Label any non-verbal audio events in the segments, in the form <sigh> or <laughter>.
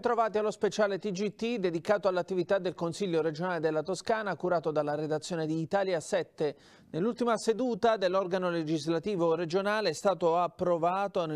Bentrovati allo speciale TGT dedicato all'attività del Consiglio regionale della Toscana curato dalla redazione di Italia 7. Nell'ultima seduta dell'organo legislativo regionale è stato approvato una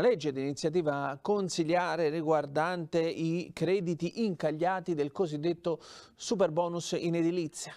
legge di iniziativa consiliare riguardante i crediti incagliati del cosiddetto super bonus in edilizia.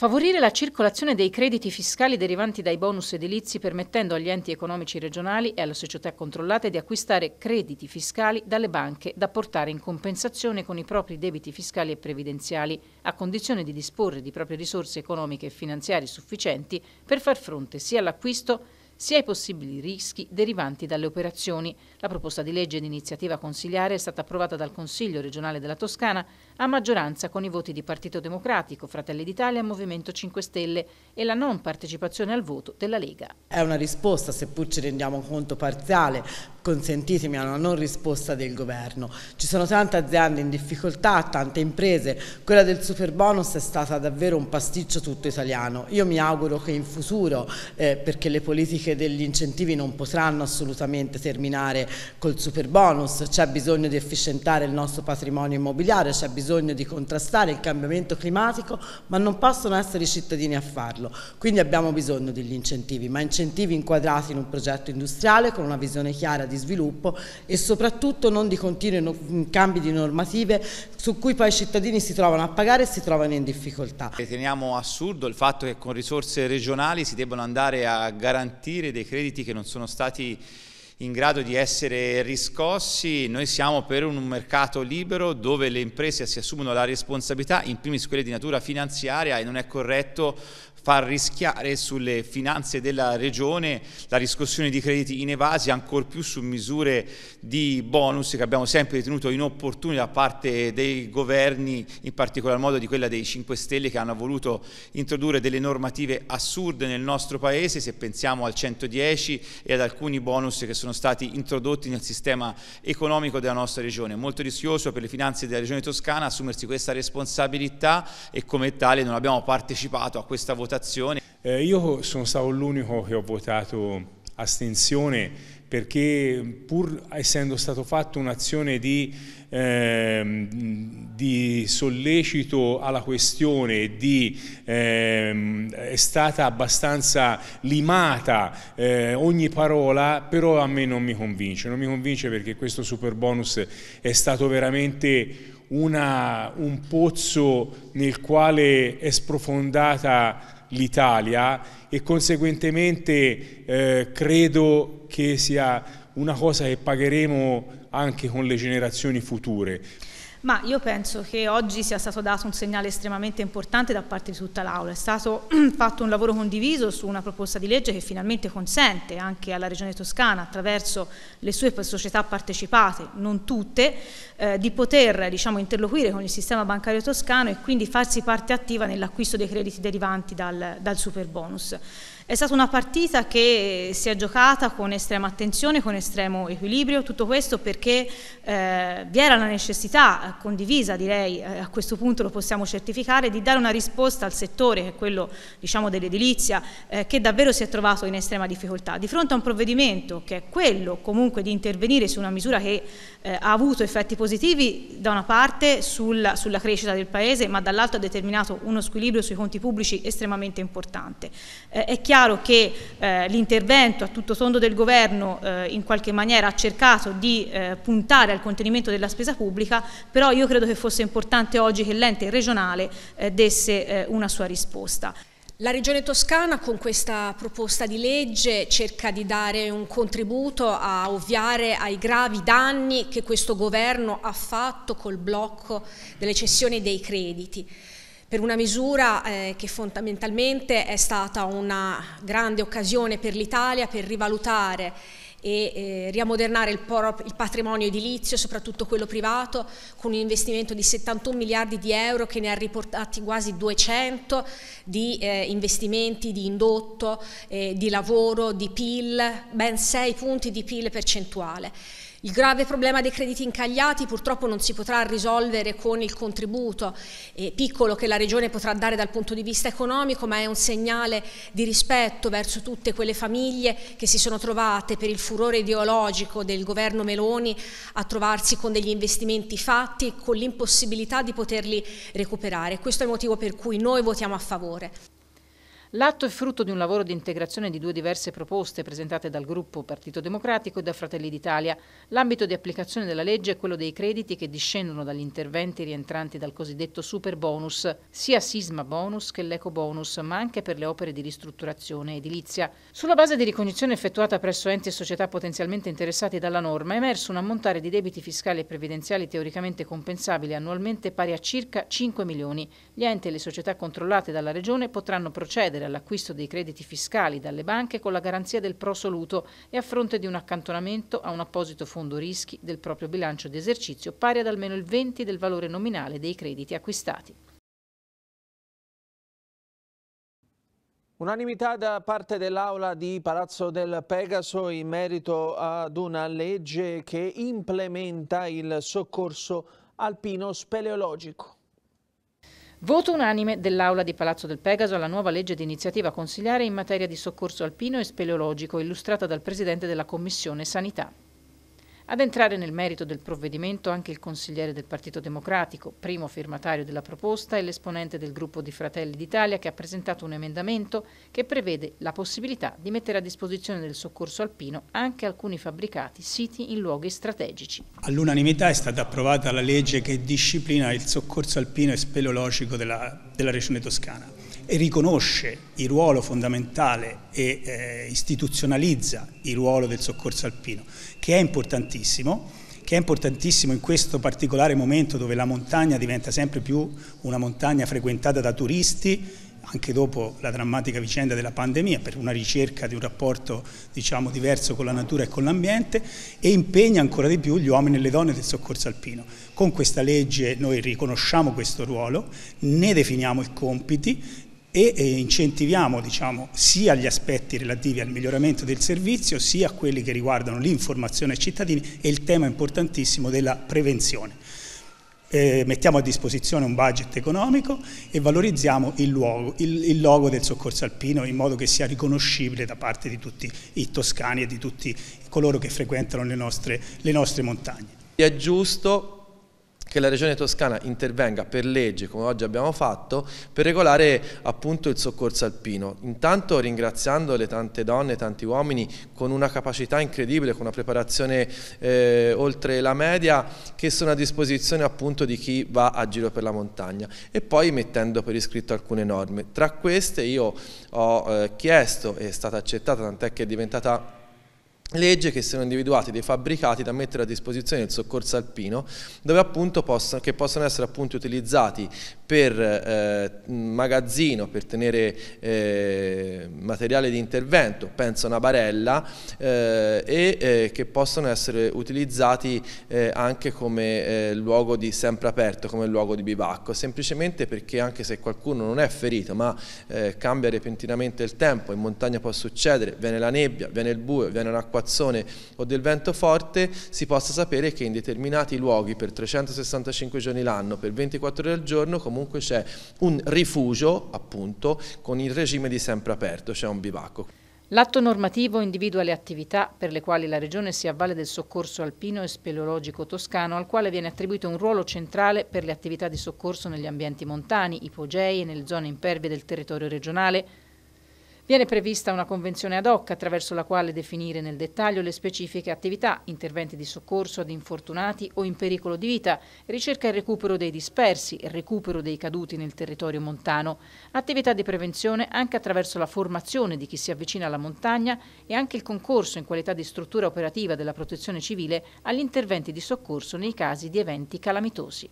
Favorire la circolazione dei crediti fiscali derivanti dai bonus edilizi permettendo agli enti economici regionali e alle società controllate di acquistare crediti fiscali dalle banche da portare in compensazione con i propri debiti fiscali e previdenziali, a condizione di disporre di proprie risorse economiche e finanziarie sufficienti per far fronte sia all'acquisto sia ai possibili rischi derivanti dalle operazioni. La proposta di legge di iniziativa consigliare è stata approvata dal Consiglio regionale della Toscana a maggioranza con i voti di Partito Democratico, Fratelli d'Italia, Movimento 5 Stelle e la non partecipazione al voto della Lega. È una risposta, seppur ci rendiamo conto parziale, consentitemi, a una non risposta del governo. Ci sono tante aziende in difficoltà, tante imprese, quella del super bonus è stata davvero un pasticcio tutto italiano. Io mi auguro che in futuro, eh, perché le politiche degli incentivi non potranno assolutamente terminare col super bonus, c'è bisogno di efficientare il nostro patrimonio immobiliare, c'è bisogno bisogno di contrastare il cambiamento climatico, ma non possono essere i cittadini a farlo. Quindi abbiamo bisogno degli incentivi, ma incentivi inquadrati in un progetto industriale con una visione chiara di sviluppo e soprattutto non di continui mm, cambi di normative su cui poi i cittadini si trovano a pagare e si trovano in difficoltà. Riteniamo assurdo il fatto che con risorse regionali si debbano andare a garantire dei crediti che non sono stati in grado di essere riscossi, noi siamo per un mercato libero dove le imprese si assumono la responsabilità, in primis quelle di natura finanziaria e non è corretto far rischiare sulle finanze della Regione la riscossione di crediti inevasi, ancor più su misure di bonus che abbiamo sempre ritenuto inopportuni da parte dei governi, in particolar modo di quella dei 5 Stelle che hanno voluto introdurre delle normative assurde nel nostro Paese, se pensiamo al 110 e ad alcuni bonus che sono stati introdotti nel sistema economico della nostra Regione. È molto rischioso per le finanze della Regione Toscana assumersi questa responsabilità e come tale non abbiamo partecipato a questa votazione votazioni. Eh, io sono stato l'unico che ho votato astensione perché pur essendo stato fatto un'azione di, eh, di, sollecito alla questione, di, eh, è stata abbastanza limata eh, ogni parola, però a me non mi convince, non mi convince perché questo super bonus è stato veramente una, un pozzo nel quale è sprofondata l'Italia e conseguentemente eh, credo che sia una cosa che pagheremo anche con le generazioni future. Ma io penso che oggi sia stato dato un segnale estremamente importante da parte di tutta l'Aula. È stato <clears throat> fatto un lavoro condiviso su una proposta di legge che finalmente consente anche alla Regione Toscana, attraverso le sue società partecipate, non tutte, eh, di poter diciamo, interloquire con il sistema bancario toscano e quindi farsi parte attiva nell'acquisto dei crediti derivanti dal, dal super bonus. È stata una partita che si è giocata con estrema attenzione, con estremo equilibrio, tutto questo perché eh, vi era la necessità condivisa, direi, eh, a questo punto lo possiamo certificare, di dare una risposta al settore, che è quello diciamo, dell'edilizia, eh, che davvero si è trovato in estrema difficoltà. Di fronte a un provvedimento che è quello comunque di intervenire su una misura che eh, ha avuto effetti positivi da una parte sulla, sulla crescita del Paese, ma dall'altra ha determinato uno squilibrio sui conti pubblici estremamente importante. Eh, è chiaro chiaro che eh, l'intervento a tutto tondo del governo eh, in qualche maniera ha cercato di eh, puntare al contenimento della spesa pubblica, però io credo che fosse importante oggi che l'ente regionale eh, desse eh, una sua risposta. La Regione Toscana con questa proposta di legge cerca di dare un contributo a ovviare ai gravi danni che questo governo ha fatto col blocco delle cessioni dei crediti per una misura eh, che fondamentalmente è stata una grande occasione per l'Italia per rivalutare e eh, riamodernare il, il, patrimonio edilizio, soprattutto quello privato, con un investimento di 71 miliardi di euro che ne ha riportati quasi 200 di eh, investimenti di indotto, eh, di lavoro, di PIL, ben 6 punti di PIL percentuale. Il grave problema dei crediti incagliati purtroppo non si potrà risolvere con il contributo eh, piccolo che la Regione potrà dare dal punto di vista economico, ma è un segnale di rispetto verso tutte quelle famiglie che si sono trovate per il furore ideologico del governo Meloni a trovarsi con degli investimenti fatti con l'impossibilità di poterli recuperare. Questo è il motivo per cui noi votiamo a favore. L'atto è frutto di un lavoro di integrazione di due diverse proposte presentate dal gruppo Partito Democratico e da Fratelli d'Italia. L'ambito di applicazione della legge è quello dei crediti che discendono dagli interventi rientranti dal cosiddetto super bonus, sia sisma bonus che l'eco bonus, ma anche per le opere di ristrutturazione edilizia. Sulla base di ricognizione effettuata presso enti e società potenzialmente interessati dalla norma, è emerso un ammontare di debiti fiscali e previdenziali teoricamente compensabili annualmente pari a circa 5 milioni. Gli enti e le società controllate dalla Regione potranno procedere procedere all'acquisto dei crediti fiscali dalle banche con la garanzia del prosoluto e a fronte di un accantonamento a un apposito fondo rischi del proprio bilancio di esercizio pari ad almeno il 20 del valore nominale dei crediti acquistati. Unanimità da parte dell'Aula di Palazzo del Pegaso in merito ad una legge che implementa il soccorso alpino speleologico. Voto unanime dell'Aula di Palazzo del Pegaso alla nuova legge di iniziativa consigliare in materia di soccorso alpino e speleologico, illustrata dal Presidente della Commissione Sanità. Ad entrare nel merito del provvedimento anche il consigliere del Partito Democratico, primo firmatario della proposta e l'esponente del gruppo di Fratelli d'Italia che ha presentato un emendamento che prevede la possibilità di mettere a disposizione del soccorso alpino anche alcuni fabbricati siti in luoghi strategici. All'unanimità è stata approvata la legge che disciplina il soccorso alpino e speleologico della, della Regione Toscana riconosce il ruolo fondamentale e eh, istituzionalizza il ruolo del soccorso alpino, che è importantissimo, che è importantissimo in questo particolare momento dove la montagna diventa sempre più una montagna frequentata da turisti anche dopo la drammatica vicenda della pandemia, per una ricerca di un rapporto diciamo, diverso con la natura e con l'ambiente e impegna ancora di più gli uomini e le donne del soccorso alpino. Con questa legge noi riconosciamo questo ruolo, ne definiamo i compiti, e incentiviamo diciamo, sia gli aspetti relativi al miglioramento del servizio sia quelli che riguardano l'informazione ai cittadini e il tema importantissimo della prevenzione. Eh, mettiamo a disposizione un budget economico e valorizziamo il, luogo, il, il, logo del soccorso alpino in modo che sia riconoscibile da parte di tutti i toscani e di tutti coloro che frequentano le nostre, le nostre montagne. È giusto che la Regione Toscana intervenga per legge, come oggi abbiamo fatto, per regolare appunto il soccorso alpino. Intanto ringraziando le tante donne, tanti uomini con una capacità incredibile, con una preparazione eh, oltre la media, che sono a disposizione appunto di chi va a giro per la montagna. E poi mettendo per iscritto alcune norme. Tra queste io ho eh, chiesto, è stata accettata, tant'è che è diventata legge che siano individuati dei fabbricati da mettere a disposizione del soccorso alpino posso, che possono essere utilizzati per eh, magazzino, per tenere eh, materiale di intervento, penso a una barella, eh, e eh, che possono essere utilizzati eh, anche come eh, luogo di sempre aperto, come luogo di bivacco, semplicemente perché anche se qualcuno non è ferito ma cambia repentinamente il tempo, in montagna può succedere, viene la nebbia, viene il buio, viene un'acqua acquazzone o del vento forte si possa sapere che in determinati luoghi per 365 giorni l'anno, per 24 ore al giorno comunque c'è un rifugio appunto con il regime di sempre aperto, c'è un bivacco. L'atto normativo individua le attività per le quali la Regione si avvale del soccorso alpino e speleologico toscano, al quale viene attribuito un ruolo centrale per le attività di soccorso negli ambienti montani, ipogei e nelle zone impervie del territorio regionale, Viene prevista una convenzione ad hoc attraverso la quale definire nel dettaglio le specifiche attività, interventi di soccorso ad infortunati o in pericolo di vita, ricerca e recupero dei dispersi e recupero dei caduti nel territorio montano, attività di prevenzione anche attraverso la formazione di chi si avvicina alla montagna e anche il concorso in qualità di struttura operativa della protezione civile agli interventi di soccorso nei casi di eventi calamitosi.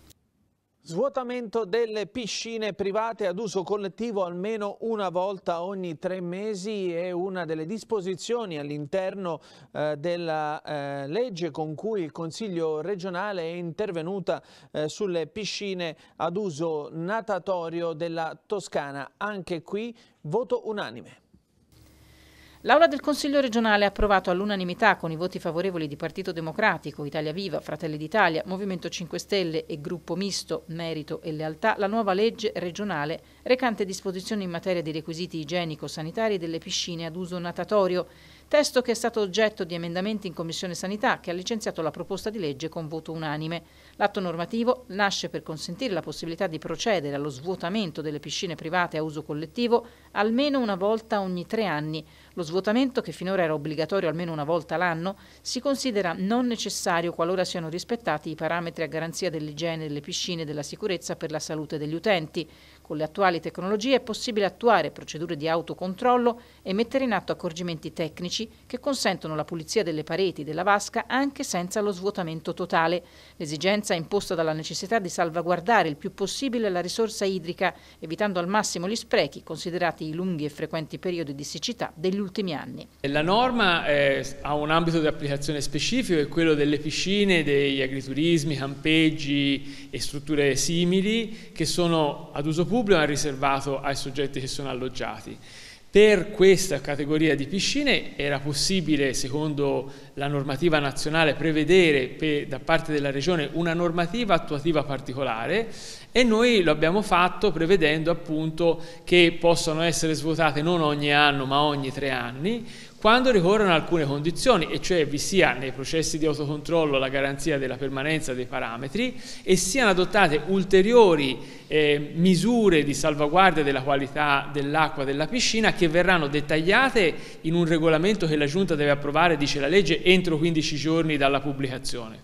Svuotamento delle piscine private ad uso collettivo almeno una volta ogni tre mesi è una delle disposizioni all'interno eh, della eh, legge con cui il Consiglio regionale è intervenuta eh, sulle piscine ad uso natatorio della Toscana. Anche qui voto unanime. L'Aula del Consiglio regionale ha approvato all'unanimità, con i voti favorevoli di Partito Democratico, Italia Viva, Fratelli d'Italia, Movimento 5 Stelle e Gruppo Misto Merito e Lealtà, la nuova legge regionale recante disposizioni in materia di requisiti igienico-sanitari delle piscine ad uso natatorio, testo che è stato oggetto di emendamenti in Commissione Sanità che ha licenziato la proposta di legge con voto unanime. L'atto normativo nasce per consentire la possibilità di procedere allo svuotamento delle piscine private a uso collettivo almeno una volta ogni tre anni, lo svuotamento, che finora era obbligatorio almeno una volta l'anno, si considera non necessario qualora siano rispettati i parametri a garanzia dell'igiene delle piscine e della sicurezza per la salute degli utenti. Con le attuali tecnologie è possibile attuare procedure di autocontrollo e mettere in atto accorgimenti tecnici che consentono la pulizia delle pareti della vasca anche senza lo svuotamento totale. L'esigenza è imposta dalla necessità di salvaguardare il più possibile la risorsa idrica, evitando al massimo gli sprechi, considerati i lunghi e frequenti periodi di siccità dell'uomo negli ultimi anni. La norma è, eh, ha un ambito di applicazione specifico, è quello delle piscine, degli agriturismi, campeggi e strutture simili che sono ad uso pubblico e riservato ai soggetti che sono alloggiati. Per questa categoria di piscine era possibile, secondo la normativa nazionale, prevedere per, da parte della Regione una normativa attuativa particolare e noi lo abbiamo fatto prevedendo appunto che possano essere svuotate non ogni anno ma ogni tre anni, quando ricorrono alcune condizioni, e cioè vi sia nei processi di autocontrollo la garanzia della permanenza dei parametri e siano adottate ulteriori eh, misure di salvaguardia della qualità dell'acqua della piscina che verranno dettagliate in un regolamento che la Giunta deve approvare, dice la legge, entro 15 giorni dalla pubblicazione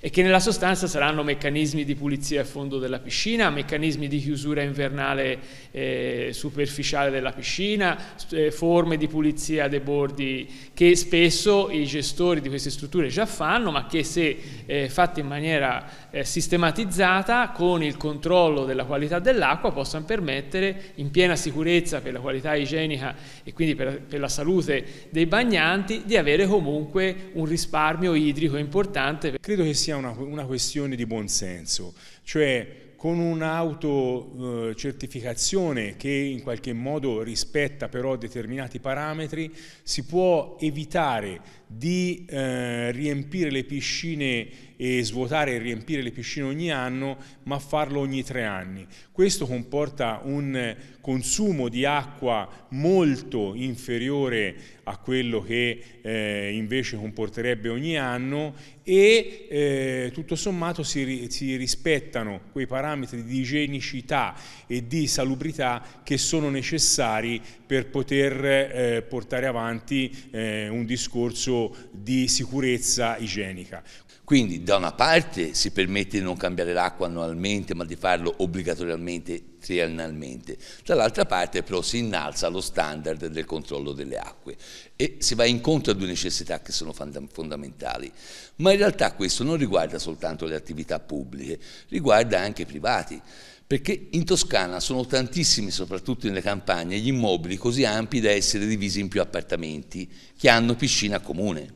e che nella sostanza saranno meccanismi di pulizia a fondo della piscina, meccanismi di chiusura invernale eh, superficiale della piscina, eh, forme di pulizia dei bordi che spesso i gestori di queste strutture già fanno, ma che se eh, fatte in maniera eh, sistematizzata con il controllo della qualità dell'acqua possano permettere in piena sicurezza per la qualità igienica e quindi per, per la salute dei bagnanti di avere comunque un risparmio idrico importante. Credo che sia sia una, una questione di buonsenso, cioè con un'autocertificazione eh, che in qualche modo rispetta però determinati parametri si può evitare di eh, riempire le piscine e svuotare e riempire le piscine ogni anno, ma farlo ogni tre anni. Questo comporta un consumo di acqua molto inferiore a quello che eh, invece comporterebbe ogni anno e eh, tutto sommato si, si, rispettano quei parametri di igienicità e di salubrità che sono necessari per poter eh, portare avanti eh, un discorso di sicurezza igienica. Quindi da una parte si permette di non cambiare l'acqua annualmente ma di farlo obbligatoriamente triennalmente, dall'altra parte però si innalza lo standard del controllo delle acque e si va incontro a due necessità che sono fondamentali, ma in realtà questo non riguarda soltanto le attività pubbliche, riguarda anche i privati. Perché in Toscana sono tantissimi, soprattutto nelle campagne, gli immobili così ampi da essere divisi in più appartamenti che hanno piscina comune.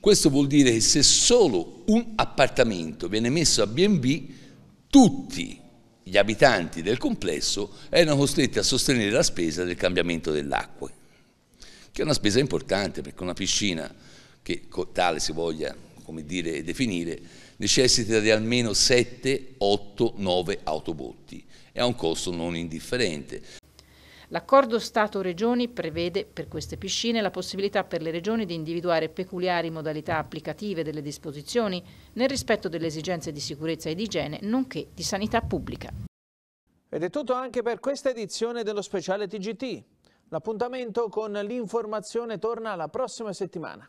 Questo vuol dire che se solo un appartamento viene messo a BB, tutti gli abitanti del complesso erano costretti a sostenere la spesa del cambiamento dell'acqua, che è una spesa importante perché una piscina che tale si voglia come dire, definire, necessita di almeno 7, 8, 9 autobotti e ha un costo non indifferente. L'accordo Stato-Regioni prevede per queste piscine la possibilità per le Regioni di individuare peculiari modalità applicative delle disposizioni nel rispetto delle esigenze di sicurezza e di igiene, nonché di sanità pubblica. Ed è tutto anche per questa edizione dello speciale TGT. L'appuntamento con l'informazione torna la prossima settimana.